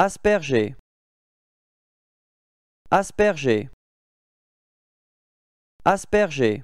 Asperger Asperger Asperger